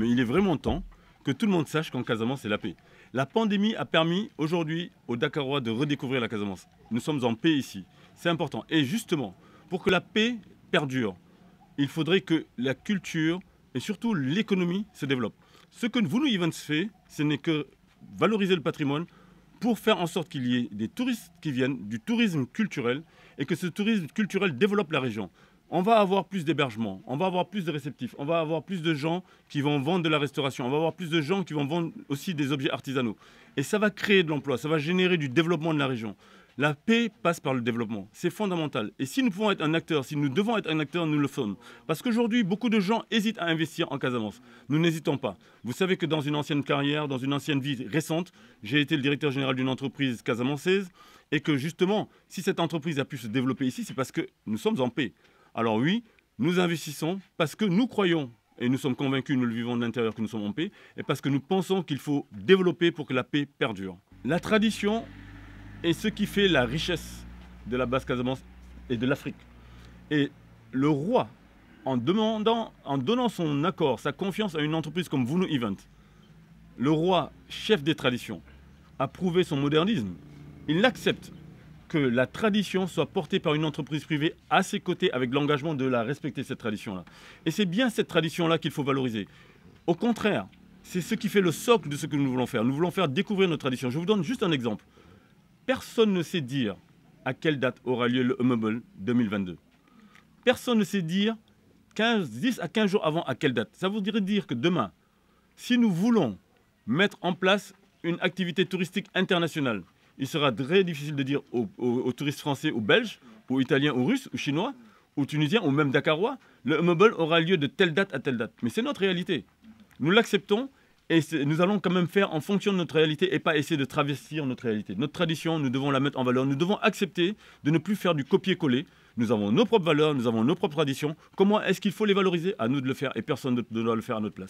Mais il est vraiment temps que tout le monde sache qu'en Casamance, c'est la paix. La pandémie a permis aujourd'hui aux Dakarois de redécouvrir la Casamance. Nous sommes en paix ici. C'est important. Et justement, pour que la paix perdure, il faudrait que la culture et surtout l'économie se développent. Ce que vous nous fait, ce n'est que valoriser le patrimoine pour faire en sorte qu'il y ait des touristes qui viennent, du tourisme culturel, et que ce tourisme culturel développe la région on va avoir plus d'hébergements, on va avoir plus de réceptifs, on va avoir plus de gens qui vont vendre de la restauration, on va avoir plus de gens qui vont vendre aussi des objets artisanaux. Et ça va créer de l'emploi, ça va générer du développement de la région. La paix passe par le développement, c'est fondamental. Et si nous pouvons être un acteur, si nous devons être un acteur, nous le sommes. Parce qu'aujourd'hui, beaucoup de gens hésitent à investir en Casamance. Nous n'hésitons pas. Vous savez que dans une ancienne carrière, dans une ancienne vie récente, j'ai été le directeur général d'une entreprise casamanceuse, et que justement, si cette entreprise a pu se développer ici, c'est parce que nous sommes en paix. Alors oui, nous investissons parce que nous croyons et nous sommes convaincus, nous le vivons de l'intérieur, que nous sommes en paix, et parce que nous pensons qu'il faut développer pour que la paix perdure. La tradition est ce qui fait la richesse de la Basse-Casamance et de l'Afrique. Et le roi, en, demandant, en donnant son accord, sa confiance à une entreprise comme Vuno Event, le roi, chef des traditions, a prouvé son modernisme. Il l'accepte que la tradition soit portée par une entreprise privée à ses côtés avec l'engagement de la respecter, cette tradition-là. Et c'est bien cette tradition-là qu'il faut valoriser. Au contraire, c'est ce qui fait le socle de ce que nous voulons faire. Nous voulons faire découvrir nos traditions. Je vous donne juste un exemple. Personne ne sait dire à quelle date aura lieu le Humble 2022. Personne ne sait dire 10 à 15 jours avant à quelle date. Ça voudrait dire que demain, si nous voulons mettre en place une activité touristique internationale, il sera très difficile de dire aux, touristes français ou belges, ou italiens ou russes, ou chinois, ou tunisiens, ou même dakarois, le mobile aura lieu de telle date à telle date. Mais c'est notre réalité. Nous l'acceptons et nous allons quand même faire en fonction de notre réalité et pas essayer de travestir notre réalité. Notre tradition, nous devons la mettre en valeur. Nous devons accepter de ne plus faire du copier-coller. Nous avons nos propres valeurs, nous avons nos propres traditions. Comment est-ce qu'il faut les valoriser À nous de le faire et personne ne doit le faire à notre place.